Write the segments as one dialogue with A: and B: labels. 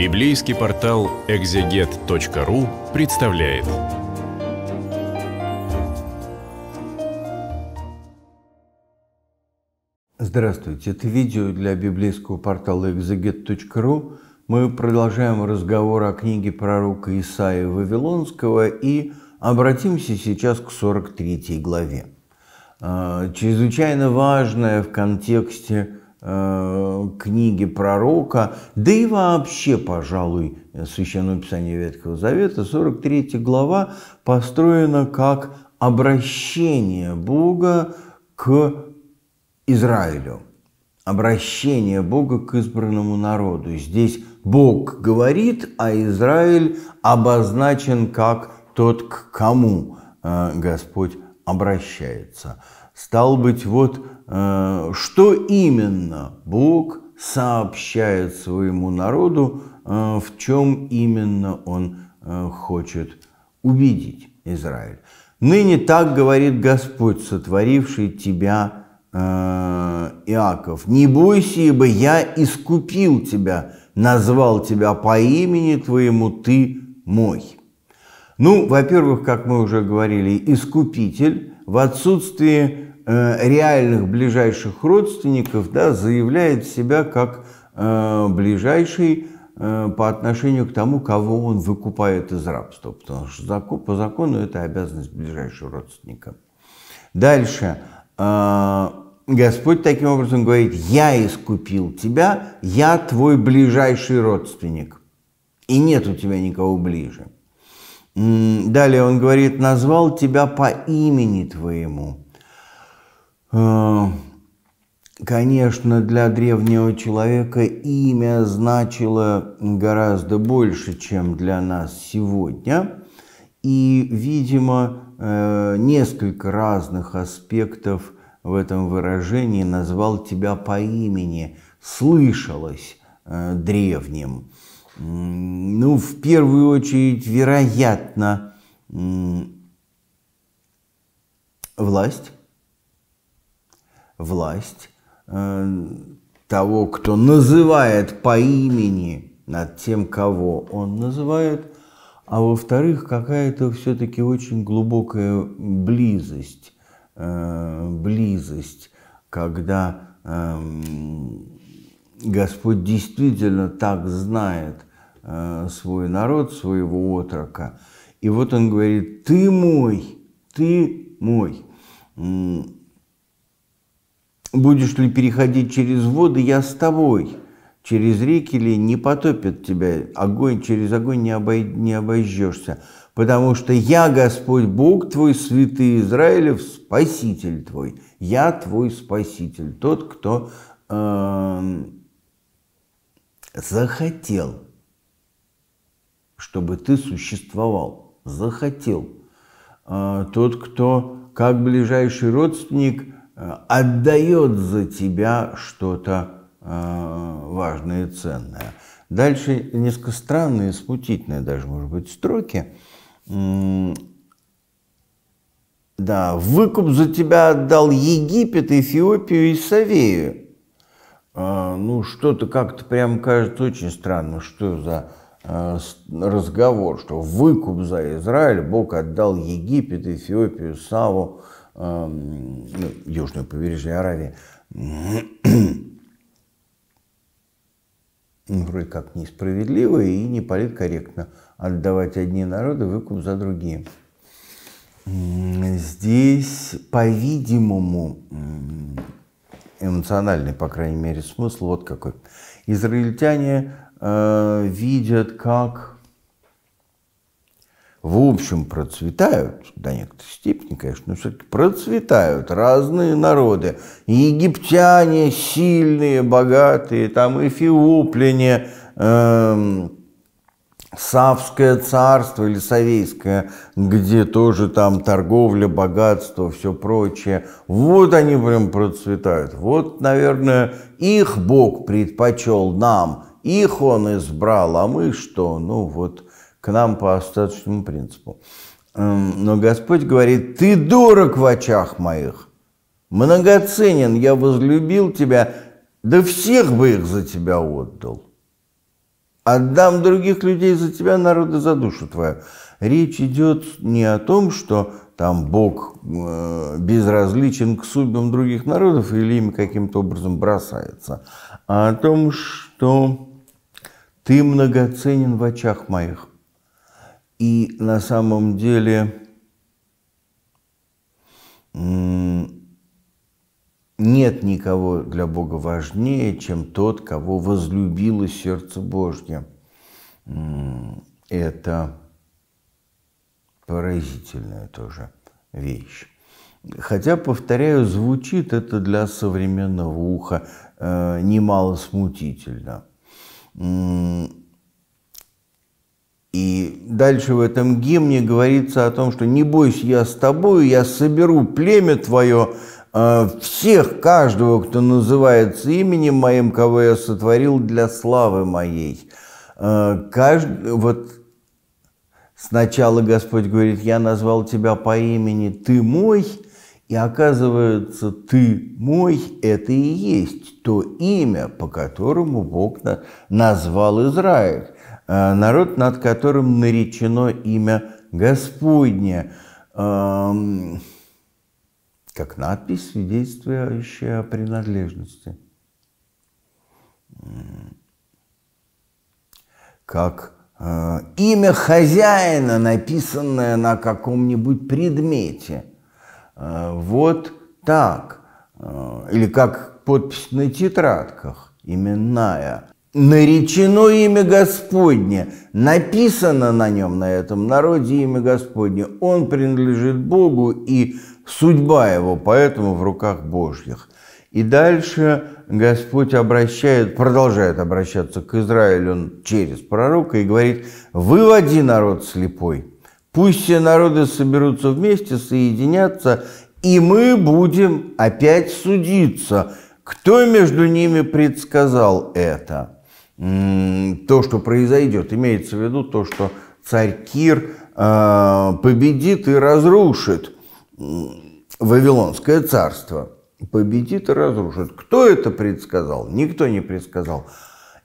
A: Библейский портал экзегет.ру представляет. Здравствуйте, это видео для библейского портала экзегет.ру. Мы продолжаем разговор о книге пророка Исаия Вавилонского и обратимся сейчас к 43 главе. А, чрезвычайно важная в контексте Э, книги пророка, да и вообще, пожалуй, Священное Писание Ветхого Завета, 43 глава построена как обращение Бога к Израилю, обращение Бога к избранному народу. Здесь Бог говорит, а Израиль обозначен как тот, к кому э, Господь обращается. Стал быть, вот Э, что именно Бог сообщает своему народу, э, в чем именно он э, хочет убедить Израиль. «Ныне так говорит Господь, сотворивший тебя, Иаков, не бойся, ибо я искупил тебя, назвал тебя по имени твоему, ты мой». Ну, во-первых, как мы уже говорили, искупитель в отсутствии Э, реальных ближайших родственников да, заявляет себя как э, ближайший э, по отношению к тому, кого он выкупает из рабства, потому что закон, по закону это обязанность ближайшего родственника. Дальше. Господь таким образом говорит, я искупил тебя, я твой ближайший родственник, и нет у тебя никого ближе. Далее он говорит, назвал тебя по имени твоему. Э, конечно, для древнего человека имя значило гораздо больше, чем для нас сегодня. И, видимо, э, несколько разных аспектов в этом выражении назвал тебя по имени, слышалось э, древним. Ну, в первую очередь, вероятно, власть власть э, того, кто называет по имени над тем, кого он называет, а во-вторых, какая-то все-таки очень глубокая близость, э, близость, когда э, Господь действительно так знает э, свой народ, своего отрока. И вот он говорит, ты мой, ты мой будешь ли переходить через воды, я с тобой. Через реки ли не потопят тебя, огонь, через огонь не, обой, не обойдешься. Потому что я, Господь Бог твой, святый Израилев, Спаситель твой. Я твой Спаситель, тот, кто э, захотел, чтобы ты существовал. Захотел. Э, тот, кто как ближайший родственник – Э, отдает за тебя что-то э, важное и ценное. Дальше несколько странные, спутительные даже, может быть, строки. Да, выкуп за тебя отдал Египет, Эфиопию и Савею. Э, ну, что-то как-то прям кажется очень странным, что за разговор, что выкуп за Израиль Бог отдал Египет, Эфиопию, Саву, ну, южного побережье Аравии, ну, вроде как несправедливо и неполиткорректно отдавать одни народы выкуп за другие. Здесь, по-видимому, эмоциональный, по крайней мере, смысл вот какой. Израильтяне э, видят, как в общем процветают, до некоторой степени, конечно, но все-таки процветают разные народы. И египтяне сильные, богатые, там эфиопляне, эм, Савское царство или Савейское, где тоже там торговля, богатство, все прочее. Вот они прям процветают. Вот, наверное, их Бог предпочел нам, их Он избрал, а мы что? Ну вот – к нам по остаточному принципу. Эм, но Господь говорит, ты дурак в очах моих, многоценен, я возлюбил тебя, да всех бы их за тебя отдал. Отдам других людей за тебя, народы за душу твою. Речь идет не о том, что там Бог э, безразличен к судьбам других народов или им каким-то образом бросается, а о том, что ты многоценен в очах моих. И на самом деле нет никого для Бога важнее, чем тот, кого возлюбило сердце Божье. Это поразительная тоже вещь. Хотя, повторяю, звучит это для современного уха э, немало смутительно дальше в этом гимне говорится о том, что «Не бойся, я с тобою, я соберу племя твое, э, всех, каждого, кто называется именем моим, кого я сотворил для славы моей». Э, кажд вот сначала Господь говорит, я назвал тебя по имени, ты мой, и оказывается, ты мой, это и есть то имя, по которому Бог назвал Израиль. Э, народ, над которым наречено имя Господне, эм, как надпись, свидетельствующая о принадлежности, как э, имя хозяина, написанное на каком-нибудь предмете. Э, вот так. Или как подпись на тетрадках, именная – наречено имя Господне, написано на нем, на этом народе имя Господне. Он принадлежит Богу, и судьба его поэтому в руках Божьих. И дальше Господь обращает, продолжает обращаться к Израилю он через пророка и говорит, «Выводи народ слепой, пусть все народы соберутся вместе, соединятся, и мы будем опять судиться, кто между ними предсказал это» то, что произойдет. Имеется в виду то, что царь Кир э, победит и разрушит Вавилонское царство. Победит и разрушит. Кто это предсказал? Никто не предсказал.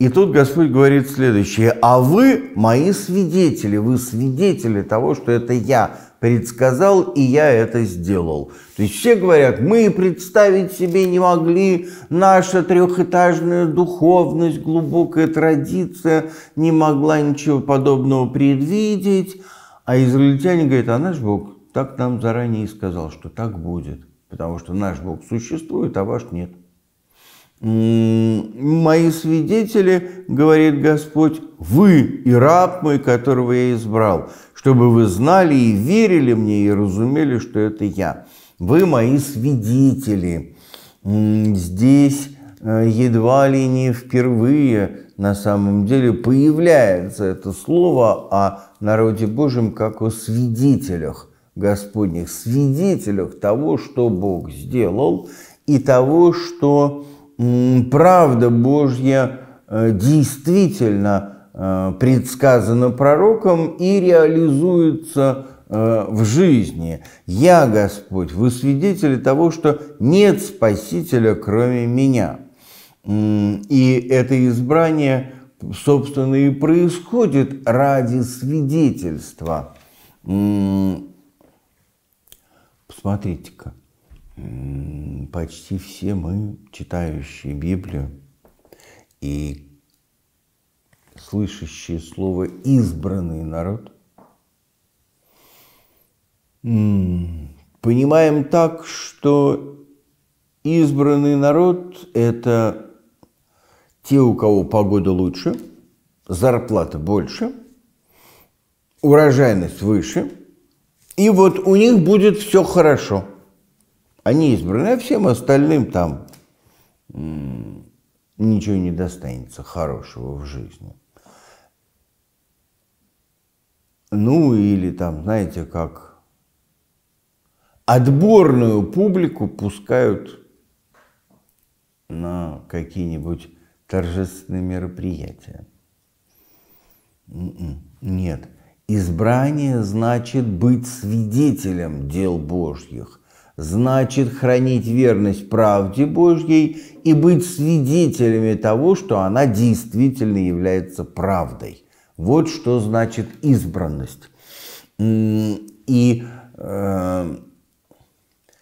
A: И тут Господь говорит следующее. «А вы мои свидетели, вы свидетели того, что это я предсказал, и я это сделал». То есть все говорят, мы представить себе не могли, наша трехэтажная духовность, глубокая традиция не могла ничего подобного предвидеть. А израильтяне говорят, а наш Бог так нам заранее и сказал, что так будет, потому что наш Бог существует, а ваш нет. Мои свидетели, говорит Господь, вы и раб мой, которого я избрал, чтобы вы знали и верили мне и разумели, что это я. Вы мои свидетели. Здесь э, едва ли не впервые на самом деле появляется это слово о народе Божьем как о свидетелях Господних, свидетелях того, что Бог сделал и того, что правда Божья э, действительно э, предсказана пророком и реализуется э, в жизни. «Я, Господь, вы свидетели того, что нет Спасителя, кроме меня». И это избрание, собственно, и происходит ради свидетельства. Посмотрите-ка, почти все мы, читающие Библию и слышащие слово «избранный народ», понимаем так, что избранный народ – это те, у кого погода лучше, зарплата больше, урожайность выше, и вот у них будет все хорошо – они избраны, а всем остальным там ничего не достанется хорошего в жизни. Ну или там, знаете, как отборную публику пускают на какие-нибудь торжественные мероприятия. М-м, нет. Избрание значит быть свидетелем дел Божьих, значит хранить верность правде Божьей и быть свидетелями того, что она действительно является правдой. Вот что значит избранность. И э,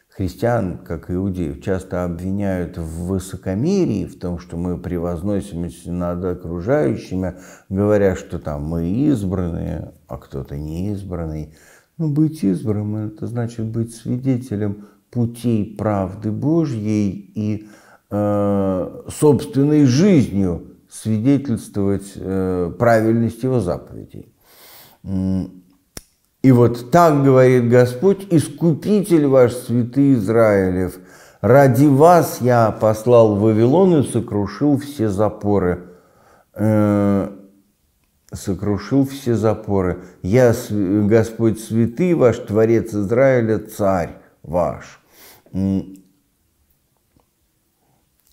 A: христиан, как иудеев, часто обвиняют в высокомерии, в том, что мы превозносимся над окружающими, говоря, что там мы избранные, а кто-то не избранный но ну, быть избранным – это значит быть свидетелем путей правды Божьей и э, собственной жизнью свидетельствовать э, правильность его заповедей. И вот так говорит Господь, Искупитель ваш, святый Израилев, ради вас я послал в Вавилон и сокрушил все запоры э, сокрушил все запоры. Я, Господь святый ваш, Творец Израиля, Царь ваш.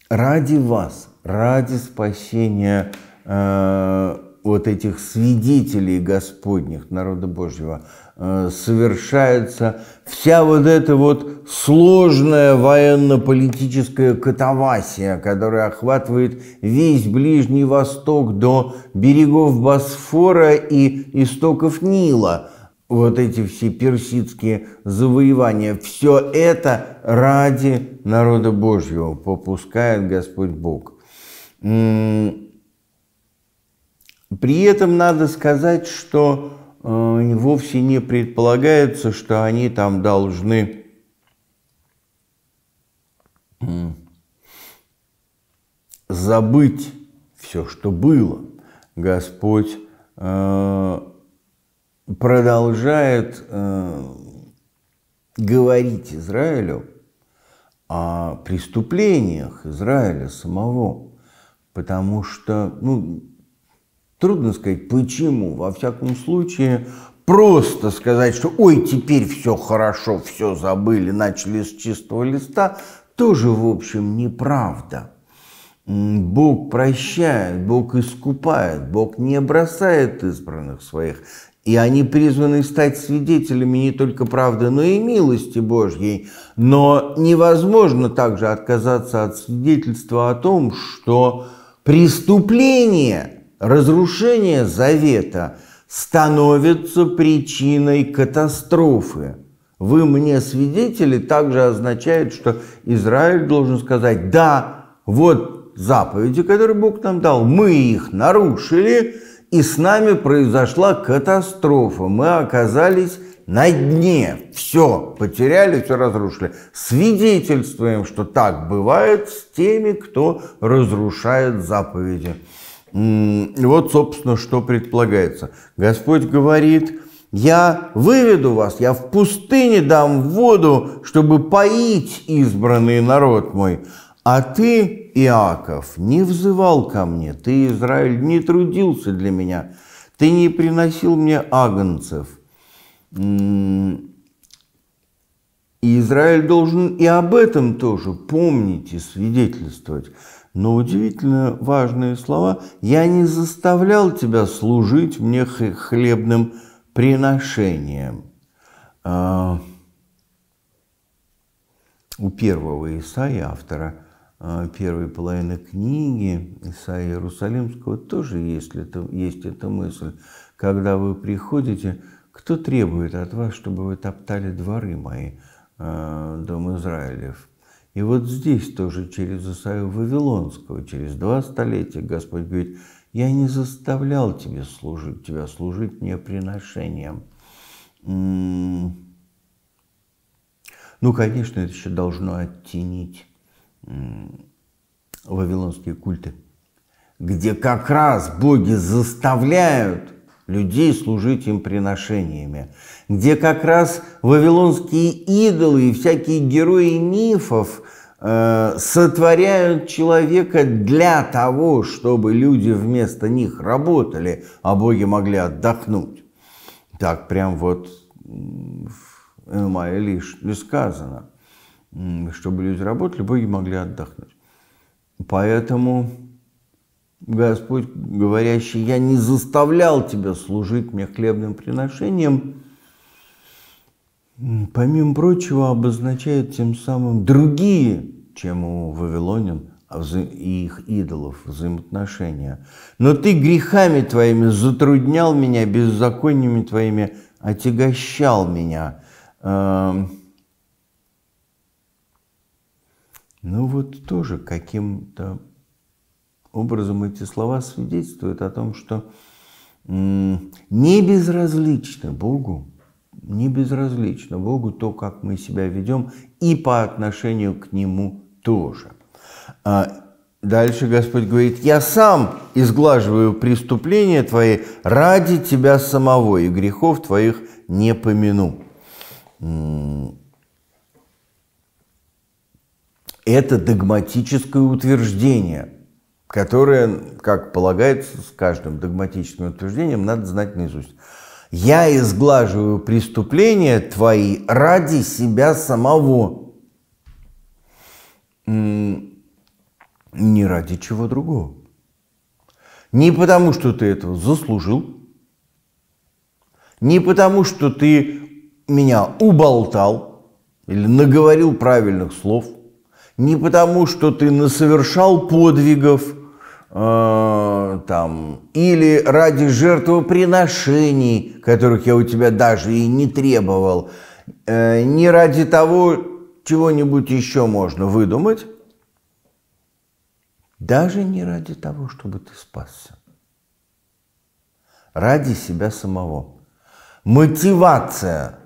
A: Ради вас, ради спасения э, вот этих свидетелей Господних, народа Божьего, э, совершается вся вот эта вот сложная военно-политическая катавасия, которая охватывает весь Ближний Восток до берегов Босфора и истоков Нила. Вот эти все персидские завоевания, все это ради народа Божьего попускает Господь Бог. При этом надо сказать, что э, вовсе не предполагается, что они там должны э, забыть все, что было. Господь э, продолжает э, говорить Израилю о преступлениях Израиля самого, потому что ну, Трудно сказать, почему. Во всяком случае, просто сказать, что «Ой, теперь все хорошо, все забыли, начали с чистого листа», тоже, в общем, неправда. Бог прощает, Бог искупает, Бог не бросает избранных своих. И они призваны стать свидетелями не только правды, но и милости Божьей. Но невозможно также отказаться от свидетельства о том, что преступление Разрушение завета становится причиной катастрофы. «Вы мне свидетели» также означает, что Израиль должен сказать «Да, вот заповеди, которые Бог нам дал, мы их нарушили, и с нами произошла катастрофа. Мы оказались на дне. Все потеряли, все разрушили. Свидетельствуем, что так бывает с теми, кто разрушает заповеди. Вот, собственно, что предполагается. Господь говорит, я выведу вас, я в пустыне дам воду, чтобы поить избранный народ мой. А ты, Иаков, не взывал ко мне, ты, Израиль, не трудился для меня, ты не приносил мне агнцев. И Израиль должен и об этом тоже помнить и свидетельствовать но удивительно важные слова «Я не заставлял тебя служить мне хлебным приношением». А, у первого Исаия автора а, первой половины книги Исаия Иерусалимского, тоже есть, есть эта мысль. Когда вы приходите, кто требует от вас, чтобы вы топтали дворы мои, а, дом Израилев? И вот здесь тоже через Исаию Вавилонского, через два столетия Господь говорит, я не заставлял тебе служить, тебя служить мне приношением. Ну, конечно, это еще должно оттенить вавилонские культы, где как раз боги заставляют людей служить им приношениями, где как раз вавилонские идолы и всякие герои мифов э, сотворяют человека для того, чтобы люди вместо них работали, а боги могли отдохнуть. Так прям вот в Эмаэле сказано, чтобы люди работали, боги могли отдохнуть. Поэтому Господь, говорящий, я не заставлял тебя служить мне хлебным приношением, помимо прочего, обозначает тем самым другие, чем у вавилонин а и их идолов взаимоотношения. Но ты грехами твоими затруднял меня, беззакониями твоими отягощал меня. Эм, ну вот тоже каким-то образом эти слова свидетельствуют о том, что не безразлично Богу, не безразлично Богу то, как мы себя ведем, и по отношению к Нему тоже. А, дальше Господь говорит, «Я сам изглаживаю преступления твои ради тебя самого, и грехов твоих не помяну». Это догматическое утверждение – которые, как полагается, с каждым догматическим утверждением надо знать наизусть. «Я изглаживаю преступления твои ради себя самого». Не ради чего другого. Не потому, что ты этого заслужил, не потому, что ты меня уболтал или наговорил правильных слов, не потому, что ты насовершал подвигов – Э, там, или ради жертвоприношений, которых я у тебя даже и не требовал, э, не ради того, чего-нибудь еще можно выдумать, даже не ради того, чтобы ты спасся. Ради себя самого. Мотивация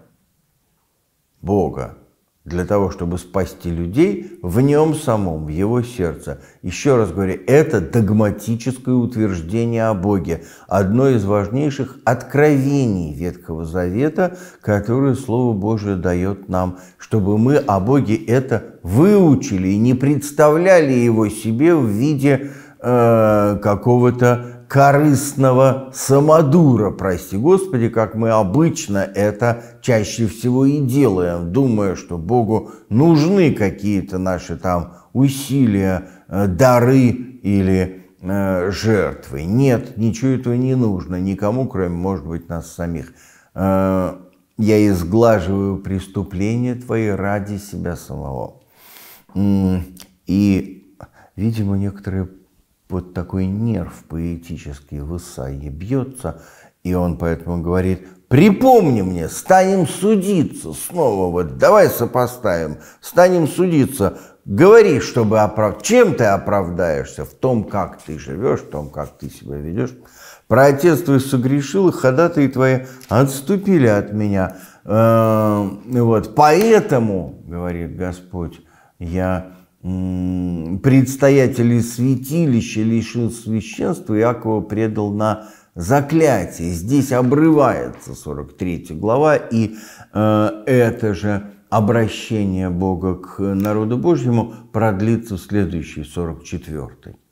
A: Бога для того, чтобы спасти людей в нем самом, в его сердце. Еще раз говорю, это догматическое утверждение о Боге, одно из важнейших откровений Ветхого Завета, которое Слово Божие дает нам, чтобы мы о Боге это выучили и не представляли его себе в виде э, какого-то корыстного самодура, прости господи, как мы обычно это чаще всего и делаем, думая, что Богу нужны какие-то наши там усилия, э, дары или э, жертвы. Нет, ничего этого не нужно никому, кроме, может быть, нас самих. Э, я изглаживаю преступления твои ради себя самого. И, видимо, некоторые вот такой нерв поэтический в Исаии бьется, и он поэтому говорит, припомни мне, станем судиться снова, вот давай сопоставим, станем судиться, говори, чтобы оправ... чем ты оправдаешься в том, как ты живешь, в том, как ты себя ведешь. Протест твой согрешил, и ходатые твои отступили от меня. Э -э вот, поэтому, говорит Господь, я предстоятелей святилища лишил священства, Иакова предал на заклятие. Здесь обрывается 43 глава, и э, это же обращение Бога к народу Божьему продлится в следующей 44. -й.